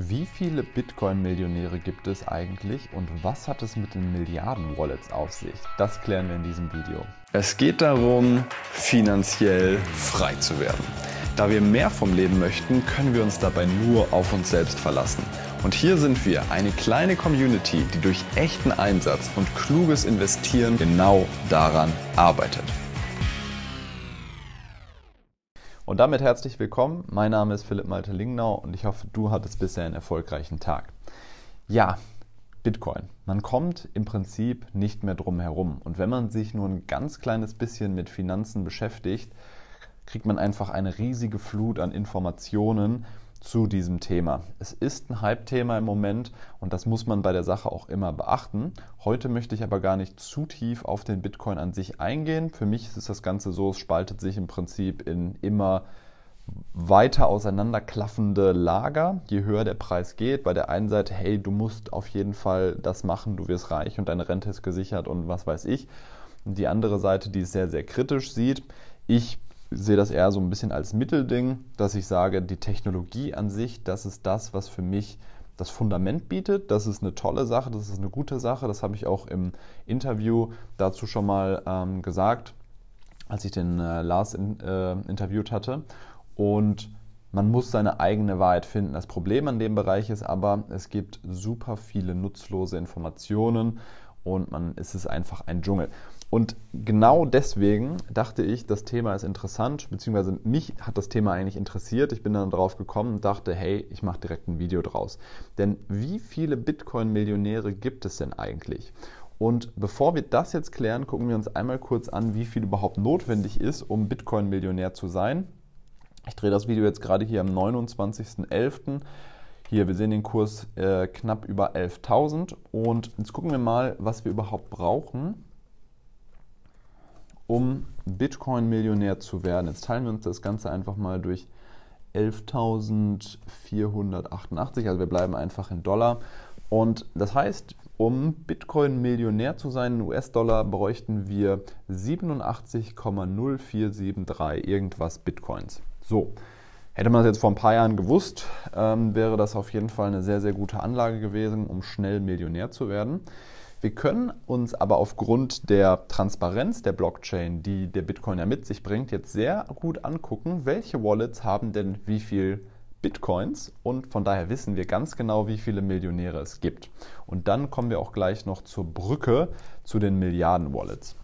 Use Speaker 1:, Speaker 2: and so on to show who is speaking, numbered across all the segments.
Speaker 1: Wie viele Bitcoin-Millionäre gibt es eigentlich und was hat es mit den Milliarden-Wallets auf sich? Das klären wir in diesem Video. Es geht darum, finanziell frei zu werden. Da wir mehr vom Leben möchten, können wir uns dabei nur auf uns selbst verlassen. Und hier sind wir, eine kleine Community, die durch echten Einsatz und kluges Investieren genau daran arbeitet. Und damit herzlich willkommen. Mein Name ist Philipp Malte Lingnau und ich hoffe, du hattest bisher einen erfolgreichen Tag. Ja, Bitcoin. Man kommt im Prinzip nicht mehr drum herum. Und wenn man sich nur ein ganz kleines bisschen mit Finanzen beschäftigt, kriegt man einfach eine riesige Flut an Informationen zu diesem Thema. Es ist ein Hype-Thema im Moment und das muss man bei der Sache auch immer beachten. Heute möchte ich aber gar nicht zu tief auf den Bitcoin an sich eingehen. Für mich ist das Ganze so, es spaltet sich im Prinzip in immer weiter auseinanderklaffende Lager, je höher der Preis geht. Bei der einen Seite, hey, du musst auf jeden Fall das machen, du wirst reich und deine Rente ist gesichert und was weiß ich. Und die andere Seite, die es sehr, sehr kritisch sieht. Ich sehe das eher so ein bisschen als Mittelding, dass ich sage, die Technologie an sich, das ist das, was für mich das Fundament bietet. Das ist eine tolle Sache, das ist eine gute Sache. Das habe ich auch im Interview dazu schon mal ähm, gesagt, als ich den äh, Lars in, äh, interviewt hatte. Und man muss seine eigene Wahrheit finden. Das Problem an dem Bereich ist aber, es gibt super viele nutzlose Informationen und man es ist einfach ein Dschungel. Und genau deswegen dachte ich, das Thema ist interessant, beziehungsweise mich hat das Thema eigentlich interessiert. Ich bin dann drauf gekommen und dachte, hey, ich mache direkt ein Video draus. Denn wie viele Bitcoin-Millionäre gibt es denn eigentlich? Und bevor wir das jetzt klären, gucken wir uns einmal kurz an, wie viel überhaupt notwendig ist, um Bitcoin-Millionär zu sein. Ich drehe das Video jetzt gerade hier am 29.11. Hier, wir sehen den Kurs äh, knapp über 11.000. Und jetzt gucken wir mal, was wir überhaupt brauchen, um Bitcoin-Millionär zu werden. Jetzt teilen wir uns das Ganze einfach mal durch 11.488, also wir bleiben einfach in Dollar. Und das heißt, um Bitcoin-Millionär zu sein in US-Dollar, bräuchten wir 87,0473 irgendwas Bitcoins. So, hätte man das jetzt vor ein paar Jahren gewusst, ähm, wäre das auf jeden Fall eine sehr, sehr gute Anlage gewesen, um schnell Millionär zu werden. Wir können uns aber aufgrund der Transparenz der Blockchain, die der Bitcoin ja mit sich bringt, jetzt sehr gut angucken, welche Wallets haben denn wie viel Bitcoins und von daher wissen wir ganz genau, wie viele Millionäre es gibt. Und dann kommen wir auch gleich noch zur Brücke zu den Milliarden-Wallets.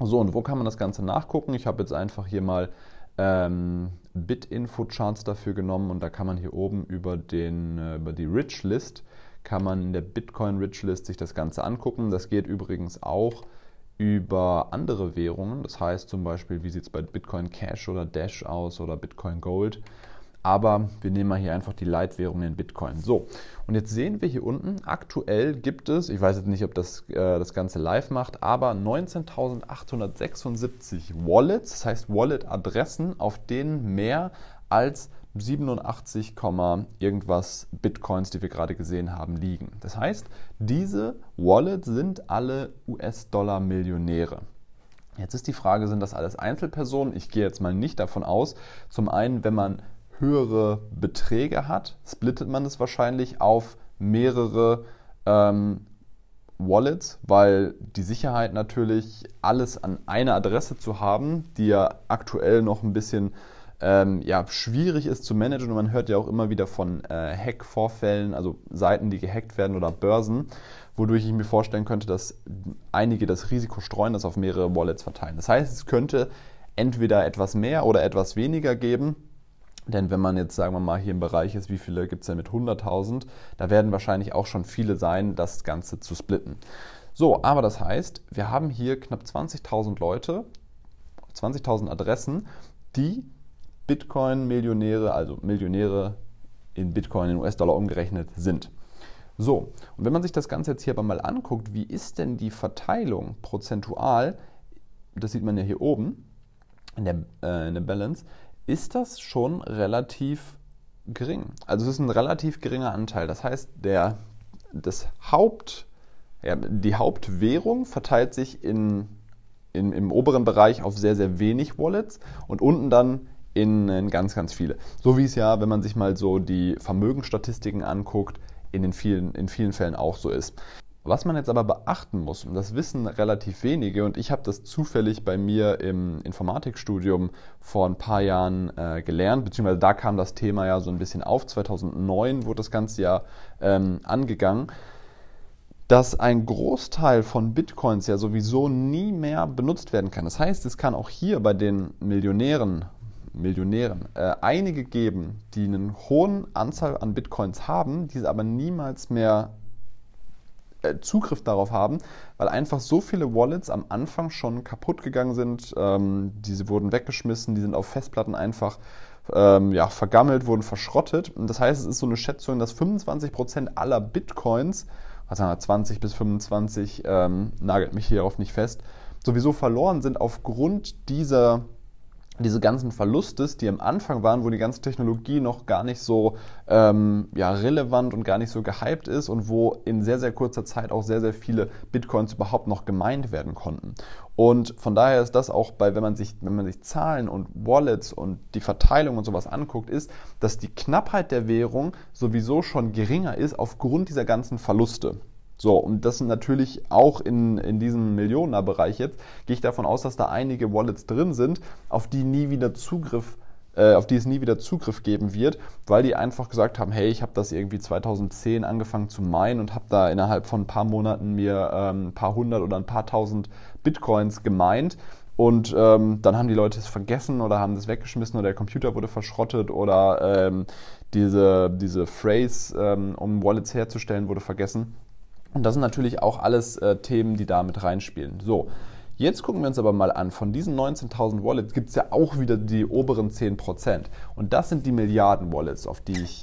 Speaker 1: So, und wo kann man das Ganze nachgucken? Ich habe jetzt einfach hier mal ähm, bit charts dafür genommen und da kann man hier oben über, den, äh, über die Rich-List kann man in der Bitcoin Rich List sich das Ganze angucken. Das geht übrigens auch über andere Währungen. Das heißt zum Beispiel, wie sieht es bei Bitcoin Cash oder Dash aus oder Bitcoin Gold. Aber wir nehmen mal hier einfach die Leitwährung in Bitcoin. So, und jetzt sehen wir hier unten, aktuell gibt es, ich weiß jetzt nicht, ob das äh, das Ganze live macht, aber 19.876 Wallets, das heißt Wallet-Adressen, auf denen mehr als 87, irgendwas Bitcoins, die wir gerade gesehen haben, liegen. Das heißt, diese Wallets sind alle US-Dollar-Millionäre. Jetzt ist die Frage, sind das alles Einzelpersonen? Ich gehe jetzt mal nicht davon aus. Zum einen, wenn man höhere Beträge hat, splittet man es wahrscheinlich auf mehrere ähm, Wallets, weil die Sicherheit natürlich, alles an einer Adresse zu haben, die ja aktuell noch ein bisschen ähm, ja, schwierig ist zu managen. Und man hört ja auch immer wieder von äh, Hack-Vorfällen, also Seiten, die gehackt werden oder Börsen, wodurch ich mir vorstellen könnte, dass einige das Risiko streuen, das auf mehrere Wallets verteilen. Das heißt, es könnte entweder etwas mehr oder etwas weniger geben. Denn wenn man jetzt, sagen wir mal, hier im Bereich ist, wie viele gibt es denn mit 100.000, da werden wahrscheinlich auch schon viele sein, das Ganze zu splitten. So, aber das heißt, wir haben hier knapp 20.000 Leute, 20.000 Adressen, die Bitcoin-Millionäre, also Millionäre in Bitcoin in US-Dollar umgerechnet sind. So, und wenn man sich das Ganze jetzt hier aber mal anguckt, wie ist denn die Verteilung prozentual, das sieht man ja hier oben in der, äh, in der Balance, ist das schon relativ gering. Also es ist ein relativ geringer Anteil. Das heißt, der, das Haupt, ja, die Hauptwährung verteilt sich in, in, im oberen Bereich auf sehr, sehr wenig Wallets und unten dann in ganz, ganz viele. So wie es ja, wenn man sich mal so die Vermögensstatistiken anguckt, in, den vielen, in vielen Fällen auch so ist. Was man jetzt aber beachten muss, und das wissen relativ wenige, und ich habe das zufällig bei mir im Informatikstudium vor ein paar Jahren äh, gelernt, beziehungsweise da kam das Thema ja so ein bisschen auf, 2009 wurde das Ganze ja ähm, angegangen, dass ein Großteil von Bitcoins ja sowieso nie mehr benutzt werden kann. Das heißt, es kann auch hier bei den Millionären Millionären, äh, einige geben, die eine hohe Anzahl an Bitcoins haben, diese aber niemals mehr äh, Zugriff darauf haben, weil einfach so viele Wallets am Anfang schon kaputt gegangen sind, ähm, diese wurden weggeschmissen, die sind auf Festplatten einfach ähm, ja, vergammelt, wurden verschrottet. Und das heißt, es ist so eine Schätzung, dass 25% aller Bitcoins, also 20 bis 25, ähm, nagelt mich hierauf nicht fest, sowieso verloren sind aufgrund dieser diese ganzen Verlustes, die am Anfang waren, wo die ganze Technologie noch gar nicht so ähm, ja, relevant und gar nicht so gehypt ist und wo in sehr, sehr kurzer Zeit auch sehr, sehr viele Bitcoins überhaupt noch gemeint werden konnten. Und von daher ist das auch bei, wenn man sich, wenn man sich Zahlen und Wallets und die Verteilung und sowas anguckt, ist, dass die Knappheit der Währung sowieso schon geringer ist aufgrund dieser ganzen Verluste. So, und das sind natürlich auch in, in diesem Millionener-Bereich jetzt, gehe ich davon aus, dass da einige Wallets drin sind, auf die nie wieder Zugriff äh, auf die es nie wieder Zugriff geben wird, weil die einfach gesagt haben, hey, ich habe das irgendwie 2010 angefangen zu meinen und habe da innerhalb von ein paar Monaten mir ähm, ein paar hundert oder ein paar tausend Bitcoins gemeint. Und ähm, dann haben die Leute es vergessen oder haben es weggeschmissen oder der Computer wurde verschrottet oder ähm, diese, diese Phrase, ähm, um Wallets herzustellen, wurde vergessen. Und das sind natürlich auch alles äh, Themen, die da mit reinspielen. So, Jetzt gucken wir uns aber mal an, von diesen 19.000 Wallets gibt es ja auch wieder die oberen 10%. Und das sind die Milliarden Wallets,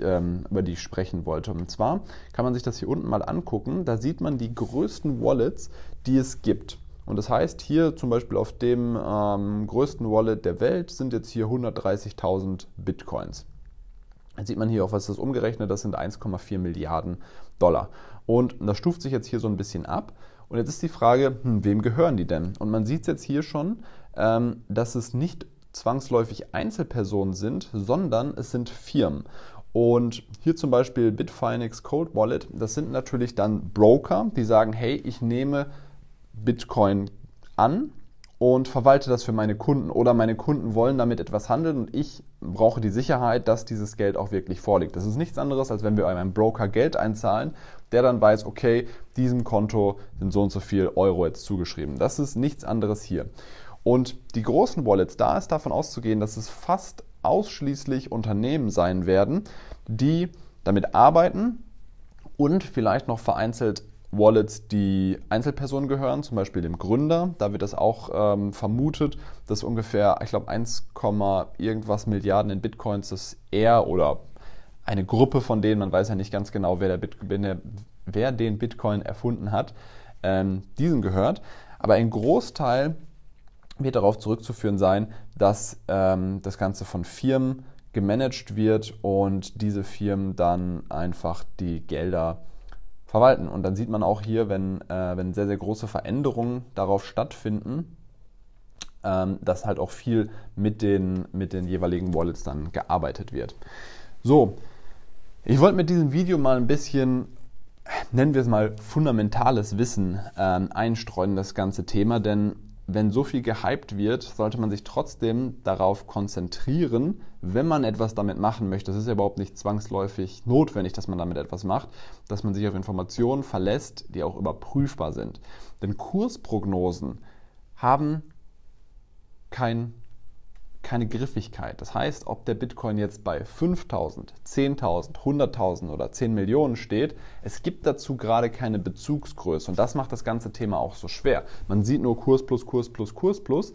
Speaker 1: ähm, über die ich sprechen wollte. Und zwar kann man sich das hier unten mal angucken. Da sieht man die größten Wallets, die es gibt. Und das heißt, hier zum Beispiel auf dem ähm, größten Wallet der Welt sind jetzt hier 130.000 Bitcoins sieht man hier auch, was das umgerechnet, das sind 1,4 Milliarden Dollar. Und das stuft sich jetzt hier so ein bisschen ab. Und jetzt ist die Frage, hm, wem gehören die denn? Und man sieht es jetzt hier schon, ähm, dass es nicht zwangsläufig Einzelpersonen sind, sondern es sind Firmen. Und hier zum Beispiel Bitfinex Cold Wallet, das sind natürlich dann Broker, die sagen, hey, ich nehme Bitcoin an und verwalte das für meine Kunden oder meine Kunden wollen damit etwas handeln und ich brauche die Sicherheit, dass dieses Geld auch wirklich vorliegt. Das ist nichts anderes, als wenn wir einem Broker Geld einzahlen, der dann weiß, okay, diesem Konto sind so und so viel Euro jetzt zugeschrieben. Das ist nichts anderes hier. Und die großen Wallets, da ist davon auszugehen, dass es fast ausschließlich Unternehmen sein werden, die damit arbeiten, und vielleicht noch vereinzelt Wallets, die Einzelpersonen gehören, zum Beispiel dem Gründer. Da wird das auch ähm, vermutet, dass ungefähr, ich glaube, 1, irgendwas Milliarden in Bitcoins, dass er oder eine Gruppe von denen, man weiß ja nicht ganz genau, wer, Bit der, wer den Bitcoin erfunden hat, ähm, diesen gehört. Aber ein Großteil wird darauf zurückzuführen sein, dass ähm, das Ganze von Firmen gemanagt wird und diese Firmen dann einfach die Gelder verwalten. Und dann sieht man auch hier, wenn, äh, wenn sehr, sehr große Veränderungen darauf stattfinden, ähm, dass halt auch viel mit den, mit den jeweiligen Wallets dann gearbeitet wird. So, ich wollte mit diesem Video mal ein bisschen, nennen wir es mal, fundamentales Wissen ähm, einstreuen, das ganze Thema, denn wenn so viel gehypt wird, sollte man sich trotzdem darauf konzentrieren, wenn man etwas damit machen möchte. Es ist ja überhaupt nicht zwangsläufig notwendig, dass man damit etwas macht, dass man sich auf Informationen verlässt, die auch überprüfbar sind. Denn Kursprognosen haben kein keine Griffigkeit. Das heißt, ob der Bitcoin jetzt bei 5000, 10.000, 100.000 oder 10 Millionen steht, es gibt dazu gerade keine Bezugsgröße. Und das macht das ganze Thema auch so schwer. Man sieht nur Kurs plus, Kurs plus, Kurs plus.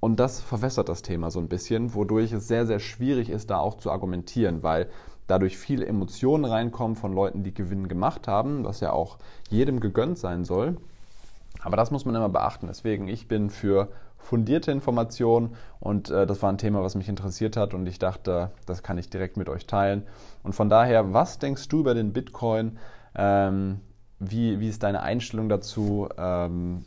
Speaker 1: Und das verwässert das Thema so ein bisschen, wodurch es sehr, sehr schwierig ist, da auch zu argumentieren, weil dadurch viele Emotionen reinkommen von Leuten, die Gewinn gemacht haben, was ja auch jedem gegönnt sein soll. Aber das muss man immer beachten. Deswegen, ich bin für fundierte Informationen und äh, das war ein Thema, was mich interessiert hat und ich dachte, das kann ich direkt mit euch teilen. Und von daher, was denkst du über den Bitcoin? Ähm, wie, wie ist deine Einstellung dazu? Ähm,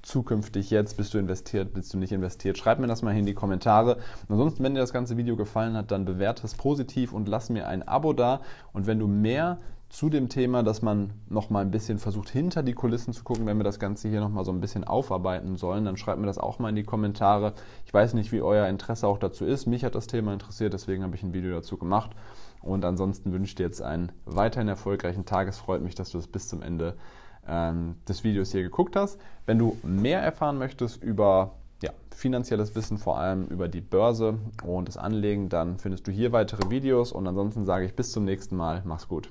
Speaker 1: zukünftig jetzt? Bist du investiert? Bist du nicht investiert? Schreib mir das mal in die Kommentare. Ansonsten, wenn dir das ganze Video gefallen hat, dann bewerte es positiv und lass mir ein Abo da. Und wenn du mehr zu dem Thema, dass man noch mal ein bisschen versucht, hinter die Kulissen zu gucken. Wenn wir das Ganze hier noch mal so ein bisschen aufarbeiten sollen, dann schreibt mir das auch mal in die Kommentare. Ich weiß nicht, wie euer Interesse auch dazu ist. Mich hat das Thema interessiert, deswegen habe ich ein Video dazu gemacht. Und ansonsten wünsche ich dir jetzt einen weiterhin erfolgreichen Tag. Es freut mich, dass du es bis zum Ende ähm, des Videos hier geguckt hast. Wenn du mehr erfahren möchtest über ja, finanzielles Wissen, vor allem über die Börse und das Anlegen, dann findest du hier weitere Videos. Und ansonsten sage ich bis zum nächsten Mal. Mach's gut.